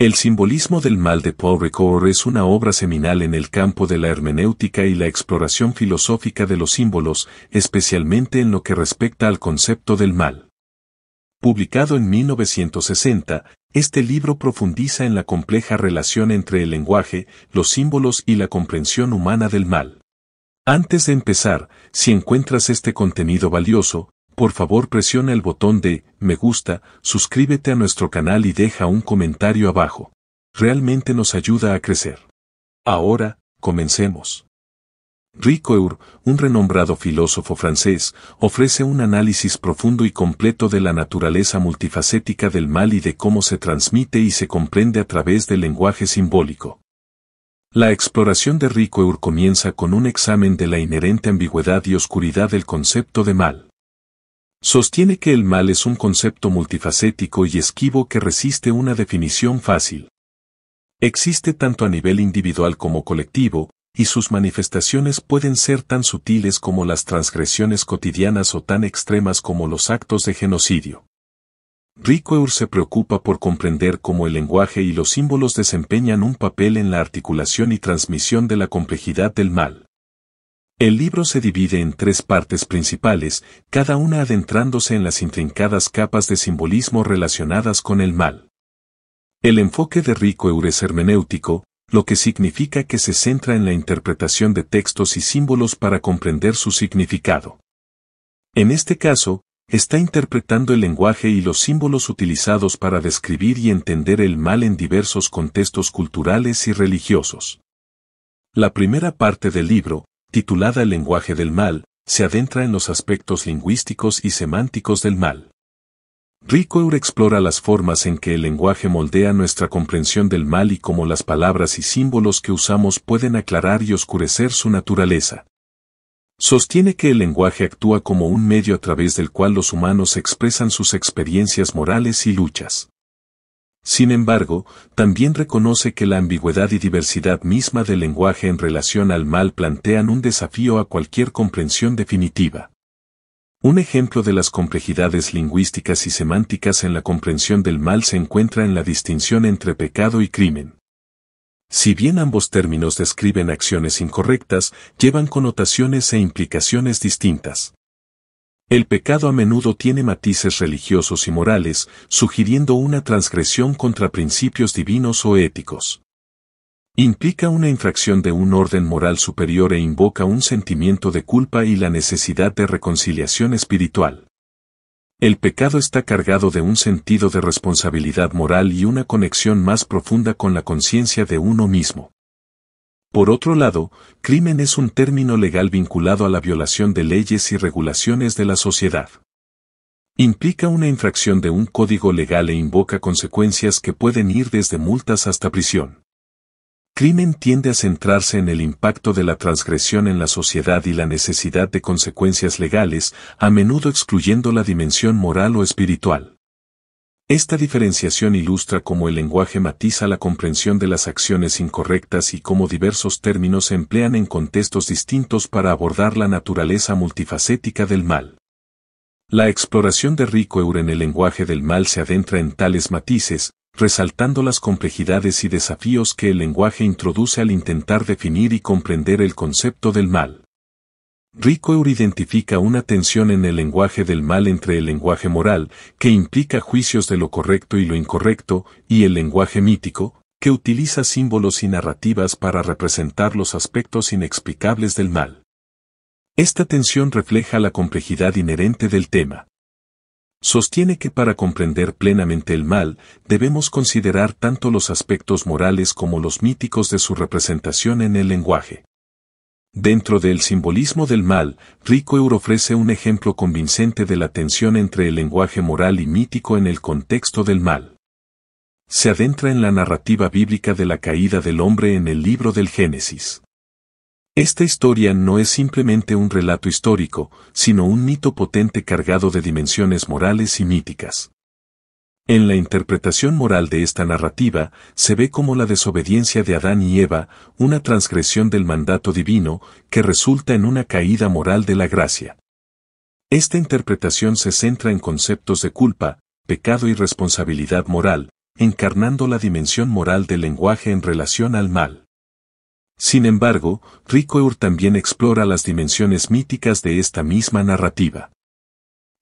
El simbolismo del mal de Paul Ricoeur es una obra seminal en el campo de la hermenéutica y la exploración filosófica de los símbolos, especialmente en lo que respecta al concepto del mal. Publicado en 1960, este libro profundiza en la compleja relación entre el lenguaje, los símbolos y la comprensión humana del mal. Antes de empezar, si encuentras este contenido valioso, por favor presiona el botón de me gusta, suscríbete a nuestro canal y deja un comentario abajo. Realmente nos ayuda a crecer. Ahora, comencemos. Ricoeur, un renombrado filósofo francés, ofrece un análisis profundo y completo de la naturaleza multifacética del mal y de cómo se transmite y se comprende a través del lenguaje simbólico. La exploración de Ricoeur comienza con un examen de la inherente ambigüedad y oscuridad del concepto de mal. Sostiene que el mal es un concepto multifacético y esquivo que resiste una definición fácil. Existe tanto a nivel individual como colectivo, y sus manifestaciones pueden ser tan sutiles como las transgresiones cotidianas o tan extremas como los actos de genocidio. Ricoeur se preocupa por comprender cómo el lenguaje y los símbolos desempeñan un papel en la articulación y transmisión de la complejidad del mal. El libro se divide en tres partes principales, cada una adentrándose en las intrincadas capas de simbolismo relacionadas con el mal. El enfoque de Rico es hermenéutico, lo que significa que se centra en la interpretación de textos y símbolos para comprender su significado. En este caso, está interpretando el lenguaje y los símbolos utilizados para describir y entender el mal en diversos contextos culturales y religiosos. La primera parte del libro, titulada El lenguaje del mal, se adentra en los aspectos lingüísticos y semánticos del mal. Ricoeur explora las formas en que el lenguaje moldea nuestra comprensión del mal y cómo las palabras y símbolos que usamos pueden aclarar y oscurecer su naturaleza. Sostiene que el lenguaje actúa como un medio a través del cual los humanos expresan sus experiencias morales y luchas. Sin embargo, también reconoce que la ambigüedad y diversidad misma del lenguaje en relación al mal plantean un desafío a cualquier comprensión definitiva. Un ejemplo de las complejidades lingüísticas y semánticas en la comprensión del mal se encuentra en la distinción entre pecado y crimen. Si bien ambos términos describen acciones incorrectas, llevan connotaciones e implicaciones distintas. El pecado a menudo tiene matices religiosos y morales, sugiriendo una transgresión contra principios divinos o éticos. Implica una infracción de un orden moral superior e invoca un sentimiento de culpa y la necesidad de reconciliación espiritual. El pecado está cargado de un sentido de responsabilidad moral y una conexión más profunda con la conciencia de uno mismo. Por otro lado, crimen es un término legal vinculado a la violación de leyes y regulaciones de la sociedad. Implica una infracción de un código legal e invoca consecuencias que pueden ir desde multas hasta prisión. Crimen tiende a centrarse en el impacto de la transgresión en la sociedad y la necesidad de consecuencias legales, a menudo excluyendo la dimensión moral o espiritual. Esta diferenciación ilustra cómo el lenguaje matiza la comprensión de las acciones incorrectas y cómo diversos términos se emplean en contextos distintos para abordar la naturaleza multifacética del mal. La exploración de Ricoeur en el lenguaje del mal se adentra en tales matices, resaltando las complejidades y desafíos que el lenguaje introduce al intentar definir y comprender el concepto del mal. Ricoeur identifica una tensión en el lenguaje del mal entre el lenguaje moral, que implica juicios de lo correcto y lo incorrecto, y el lenguaje mítico, que utiliza símbolos y narrativas para representar los aspectos inexplicables del mal. Esta tensión refleja la complejidad inherente del tema. Sostiene que para comprender plenamente el mal, debemos considerar tanto los aspectos morales como los míticos de su representación en el lenguaje. Dentro del simbolismo del mal, Ricoeur ofrece un ejemplo convincente de la tensión entre el lenguaje moral y mítico en el contexto del mal. Se adentra en la narrativa bíblica de la caída del hombre en el libro del Génesis. Esta historia no es simplemente un relato histórico, sino un mito potente cargado de dimensiones morales y míticas. En la interpretación moral de esta narrativa, se ve como la desobediencia de Adán y Eva, una transgresión del mandato divino, que resulta en una caída moral de la gracia. Esta interpretación se centra en conceptos de culpa, pecado y responsabilidad moral, encarnando la dimensión moral del lenguaje en relación al mal. Sin embargo, Ricoeur también explora las dimensiones míticas de esta misma narrativa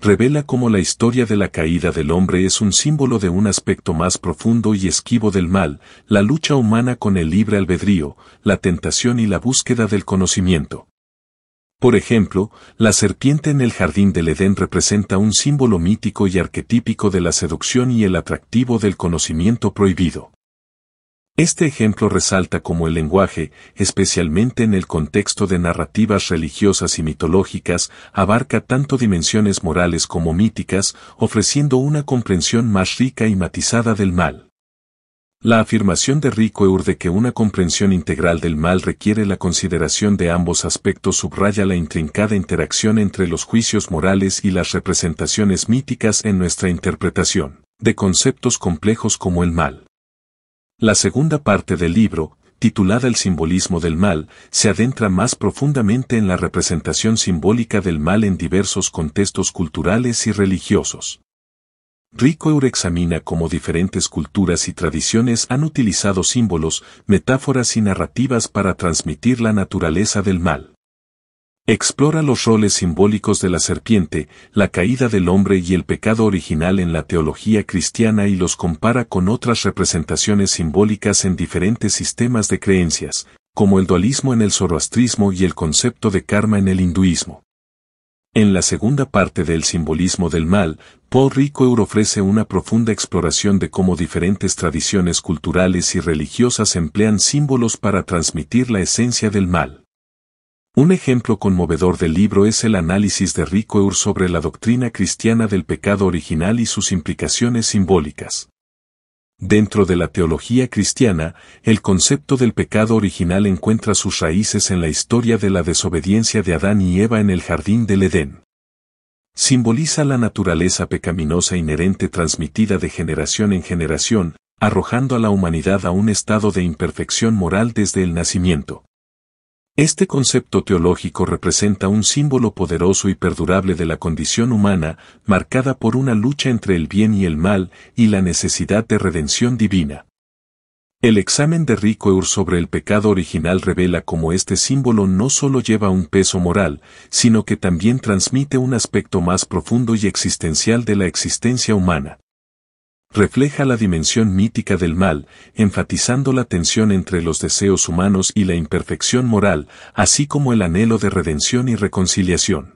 revela cómo la historia de la caída del hombre es un símbolo de un aspecto más profundo y esquivo del mal, la lucha humana con el libre albedrío, la tentación y la búsqueda del conocimiento. Por ejemplo, la serpiente en el jardín del Edén representa un símbolo mítico y arquetípico de la seducción y el atractivo del conocimiento prohibido. Este ejemplo resalta cómo el lenguaje, especialmente en el contexto de narrativas religiosas y mitológicas, abarca tanto dimensiones morales como míticas, ofreciendo una comprensión más rica y matizada del mal. La afirmación de Ricoeur de que una comprensión integral del mal requiere la consideración de ambos aspectos subraya la intrincada interacción entre los juicios morales y las representaciones míticas en nuestra interpretación de conceptos complejos como el mal. La segunda parte del libro, titulada El simbolismo del mal, se adentra más profundamente en la representación simbólica del mal en diversos contextos culturales y religiosos. Rico examina cómo diferentes culturas y tradiciones han utilizado símbolos, metáforas y narrativas para transmitir la naturaleza del mal. Explora los roles simbólicos de la serpiente, la caída del hombre y el pecado original en la teología cristiana y los compara con otras representaciones simbólicas en diferentes sistemas de creencias, como el dualismo en el zoroastrismo y el concepto de karma en el hinduismo. En la segunda parte del simbolismo del mal, Paul Ricoeur ofrece una profunda exploración de cómo diferentes tradiciones culturales y religiosas emplean símbolos para transmitir la esencia del mal. Un ejemplo conmovedor del libro es el análisis de Ricoeur sobre la doctrina cristiana del pecado original y sus implicaciones simbólicas. Dentro de la teología cristiana, el concepto del pecado original encuentra sus raíces en la historia de la desobediencia de Adán y Eva en el jardín del Edén. Simboliza la naturaleza pecaminosa inherente transmitida de generación en generación, arrojando a la humanidad a un estado de imperfección moral desde el nacimiento. Este concepto teológico representa un símbolo poderoso y perdurable de la condición humana, marcada por una lucha entre el bien y el mal y la necesidad de redención divina. El examen de Ricoeur sobre el pecado original revela cómo este símbolo no solo lleva un peso moral, sino que también transmite un aspecto más profundo y existencial de la existencia humana refleja la dimensión mítica del mal, enfatizando la tensión entre los deseos humanos y la imperfección moral, así como el anhelo de redención y reconciliación.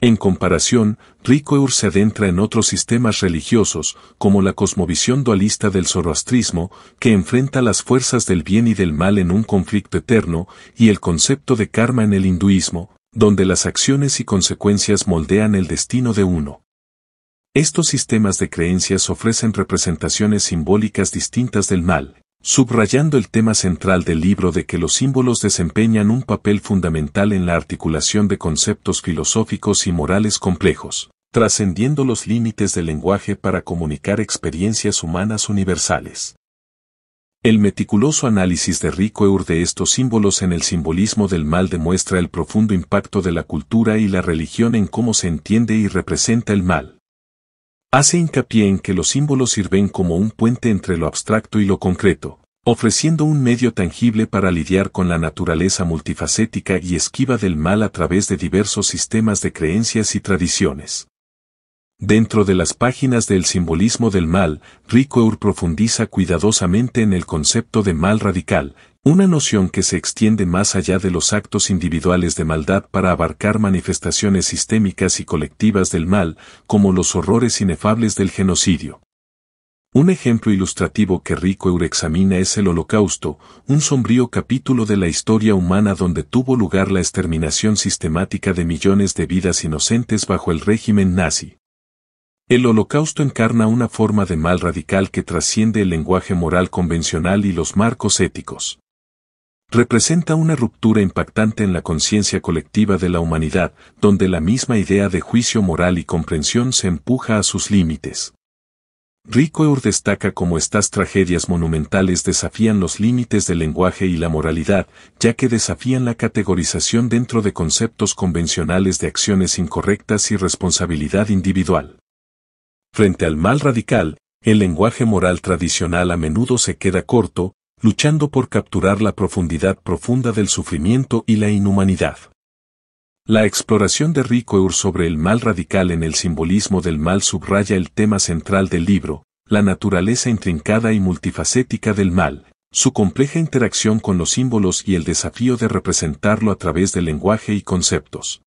En comparación, Ricoeur se adentra en otros sistemas religiosos, como la cosmovisión dualista del zoroastrismo, que enfrenta las fuerzas del bien y del mal en un conflicto eterno, y el concepto de karma en el hinduismo, donde las acciones y consecuencias moldean el destino de uno. Estos sistemas de creencias ofrecen representaciones simbólicas distintas del mal, subrayando el tema central del libro de que los símbolos desempeñan un papel fundamental en la articulación de conceptos filosóficos y morales complejos, trascendiendo los límites del lenguaje para comunicar experiencias humanas universales. El meticuloso análisis de Ricoeur de estos símbolos en el simbolismo del mal demuestra el profundo impacto de la cultura y la religión en cómo se entiende y representa el mal Hace hincapié en que los símbolos sirven como un puente entre lo abstracto y lo concreto, ofreciendo un medio tangible para lidiar con la naturaleza multifacética y esquiva del mal a través de diversos sistemas de creencias y tradiciones. Dentro de las páginas del simbolismo del mal, Ricoeur profundiza cuidadosamente en el concepto de mal radical, una noción que se extiende más allá de los actos individuales de maldad para abarcar manifestaciones sistémicas y colectivas del mal, como los horrores inefables del genocidio. Un ejemplo ilustrativo que Ricoeur examina es el Holocausto, un sombrío capítulo de la historia humana donde tuvo lugar la exterminación sistemática de millones de vidas inocentes bajo el régimen nazi. El holocausto encarna una forma de mal radical que trasciende el lenguaje moral convencional y los marcos éticos. Representa una ruptura impactante en la conciencia colectiva de la humanidad, donde la misma idea de juicio moral y comprensión se empuja a sus límites. Ricoeur destaca cómo estas tragedias monumentales desafían los límites del lenguaje y la moralidad, ya que desafían la categorización dentro de conceptos convencionales de acciones incorrectas y responsabilidad individual. Frente al mal radical, el lenguaje moral tradicional a menudo se queda corto, luchando por capturar la profundidad profunda del sufrimiento y la inhumanidad. La exploración de Ricoeur sobre el mal radical en el simbolismo del mal subraya el tema central del libro, la naturaleza intrincada y multifacética del mal, su compleja interacción con los símbolos y el desafío de representarlo a través del lenguaje y conceptos.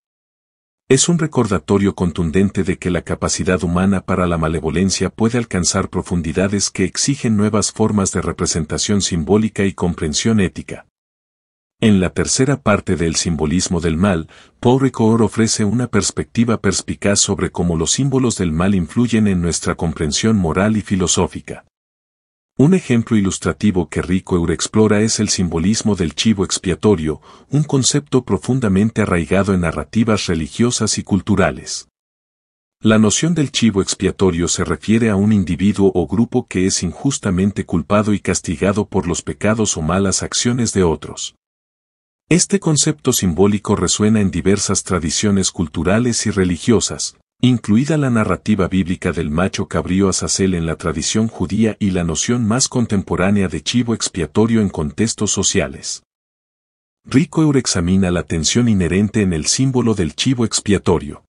Es un recordatorio contundente de que la capacidad humana para la malevolencia puede alcanzar profundidades que exigen nuevas formas de representación simbólica y comprensión ética. En la tercera parte del simbolismo del mal, Paul Ricoeur ofrece una perspectiva perspicaz sobre cómo los símbolos del mal influyen en nuestra comprensión moral y filosófica. Un ejemplo ilustrativo que Ricoeur explora es el simbolismo del chivo expiatorio, un concepto profundamente arraigado en narrativas religiosas y culturales. La noción del chivo expiatorio se refiere a un individuo o grupo que es injustamente culpado y castigado por los pecados o malas acciones de otros. Este concepto simbólico resuena en diversas tradiciones culturales y religiosas, incluida la narrativa bíblica del macho cabrío azazel en la tradición judía y la noción más contemporánea de chivo expiatorio en contextos sociales. Rico examina la tensión inherente en el símbolo del chivo expiatorio.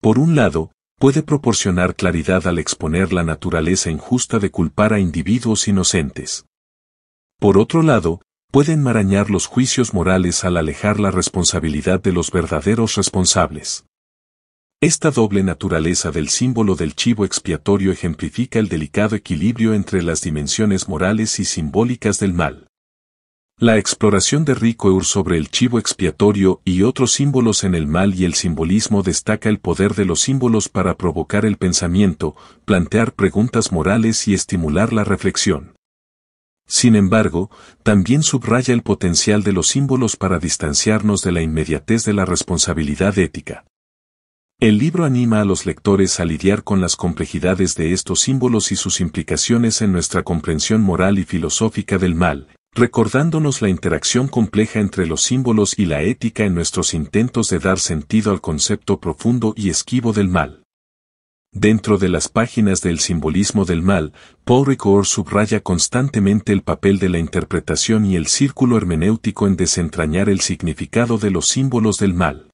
Por un lado, puede proporcionar claridad al exponer la naturaleza injusta de culpar a individuos inocentes. Por otro lado, puede enmarañar los juicios morales al alejar la responsabilidad de los verdaderos responsables. Esta doble naturaleza del símbolo del chivo expiatorio ejemplifica el delicado equilibrio entre las dimensiones morales y simbólicas del mal. La exploración de Ricoeur sobre el chivo expiatorio y otros símbolos en el mal y el simbolismo destaca el poder de los símbolos para provocar el pensamiento, plantear preguntas morales y estimular la reflexión. Sin embargo, también subraya el potencial de los símbolos para distanciarnos de la inmediatez de la responsabilidad ética. El libro anima a los lectores a lidiar con las complejidades de estos símbolos y sus implicaciones en nuestra comprensión moral y filosófica del mal, recordándonos la interacción compleja entre los símbolos y la ética en nuestros intentos de dar sentido al concepto profundo y esquivo del mal. Dentro de las páginas del simbolismo del mal, Paul Ricoeur subraya constantemente el papel de la interpretación y el círculo hermenéutico en desentrañar el significado de los símbolos del mal.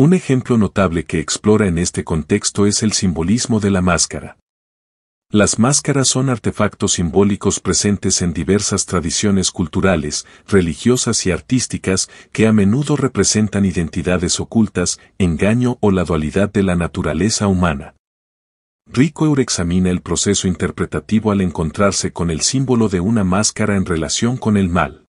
Un ejemplo notable que explora en este contexto es el simbolismo de la máscara. Las máscaras son artefactos simbólicos presentes en diversas tradiciones culturales, religiosas y artísticas que a menudo representan identidades ocultas, engaño o la dualidad de la naturaleza humana. Ricoeur examina el proceso interpretativo al encontrarse con el símbolo de una máscara en relación con el mal.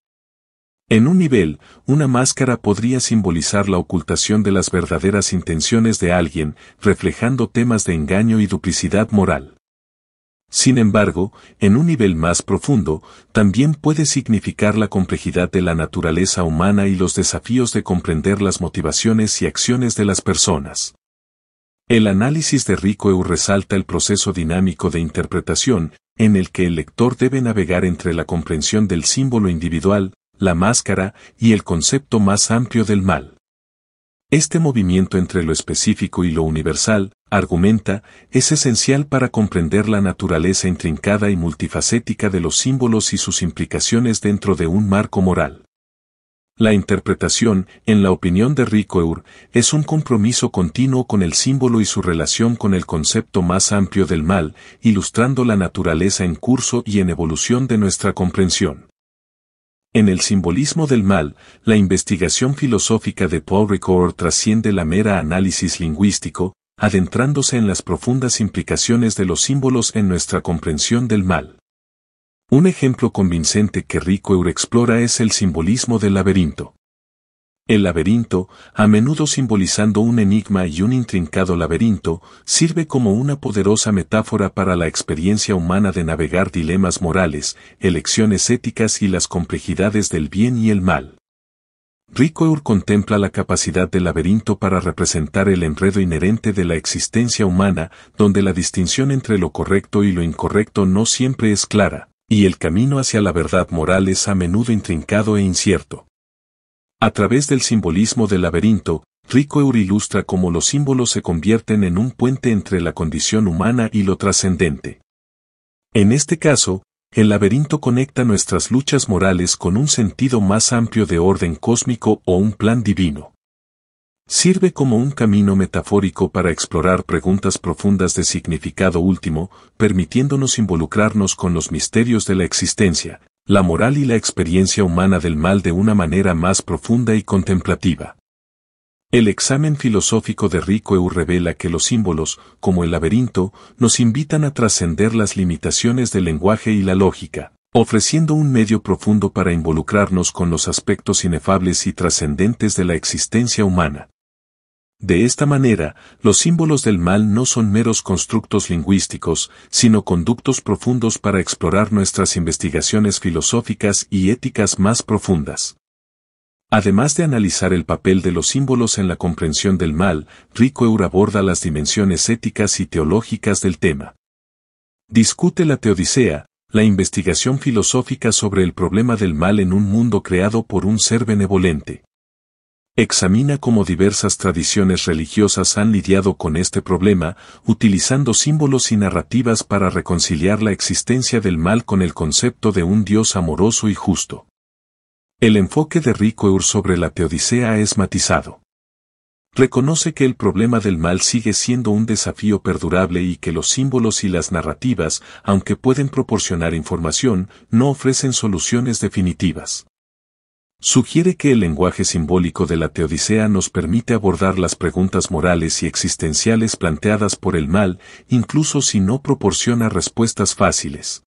En un nivel, una máscara podría simbolizar la ocultación de las verdaderas intenciones de alguien, reflejando temas de engaño y duplicidad moral. Sin embargo, en un nivel más profundo, también puede significar la complejidad de la naturaleza humana y los desafíos de comprender las motivaciones y acciones de las personas. El análisis de Ricoeur resalta el proceso dinámico de interpretación, en el que el lector debe navegar entre la comprensión del símbolo individual, la máscara y el concepto más amplio del mal. Este movimiento entre lo específico y lo universal, argumenta, es esencial para comprender la naturaleza intrincada y multifacética de los símbolos y sus implicaciones dentro de un marco moral. La interpretación, en la opinión de Ricoeur, es un compromiso continuo con el símbolo y su relación con el concepto más amplio del mal, ilustrando la naturaleza en curso y en evolución de nuestra comprensión. En el simbolismo del mal, la investigación filosófica de Paul Ricoeur trasciende la mera análisis lingüístico, adentrándose en las profundas implicaciones de los símbolos en nuestra comprensión del mal. Un ejemplo convincente que Ricoeur explora es el simbolismo del laberinto. El laberinto, a menudo simbolizando un enigma y un intrincado laberinto, sirve como una poderosa metáfora para la experiencia humana de navegar dilemas morales, elecciones éticas y las complejidades del bien y el mal. Ricoeur contempla la capacidad del laberinto para representar el enredo inherente de la existencia humana, donde la distinción entre lo correcto y lo incorrecto no siempre es clara, y el camino hacia la verdad moral es a menudo intrincado e incierto. A través del simbolismo del laberinto, Rico Eur ilustra cómo los símbolos se convierten en un puente entre la condición humana y lo trascendente. En este caso, el laberinto conecta nuestras luchas morales con un sentido más amplio de orden cósmico o un plan divino. Sirve como un camino metafórico para explorar preguntas profundas de significado último, permitiéndonos involucrarnos con los misterios de la existencia, la moral y la experiencia humana del mal de una manera más profunda y contemplativa. El examen filosófico de Ricoeur revela que los símbolos, como el laberinto, nos invitan a trascender las limitaciones del lenguaje y la lógica, ofreciendo un medio profundo para involucrarnos con los aspectos inefables y trascendentes de la existencia humana. De esta manera, los símbolos del mal no son meros constructos lingüísticos, sino conductos profundos para explorar nuestras investigaciones filosóficas y éticas más profundas. Además de analizar el papel de los símbolos en la comprensión del mal, Rico aborda las dimensiones éticas y teológicas del tema. Discute la teodicea, la investigación filosófica sobre el problema del mal en un mundo creado por un ser benevolente. Examina cómo diversas tradiciones religiosas han lidiado con este problema, utilizando símbolos y narrativas para reconciliar la existencia del mal con el concepto de un Dios amoroso y justo. El enfoque de Ricoeur sobre la teodicea es matizado. Reconoce que el problema del mal sigue siendo un desafío perdurable y que los símbolos y las narrativas, aunque pueden proporcionar información, no ofrecen soluciones definitivas sugiere que el lenguaje simbólico de la Teodicea nos permite abordar las preguntas morales y existenciales planteadas por el mal, incluso si no proporciona respuestas fáciles.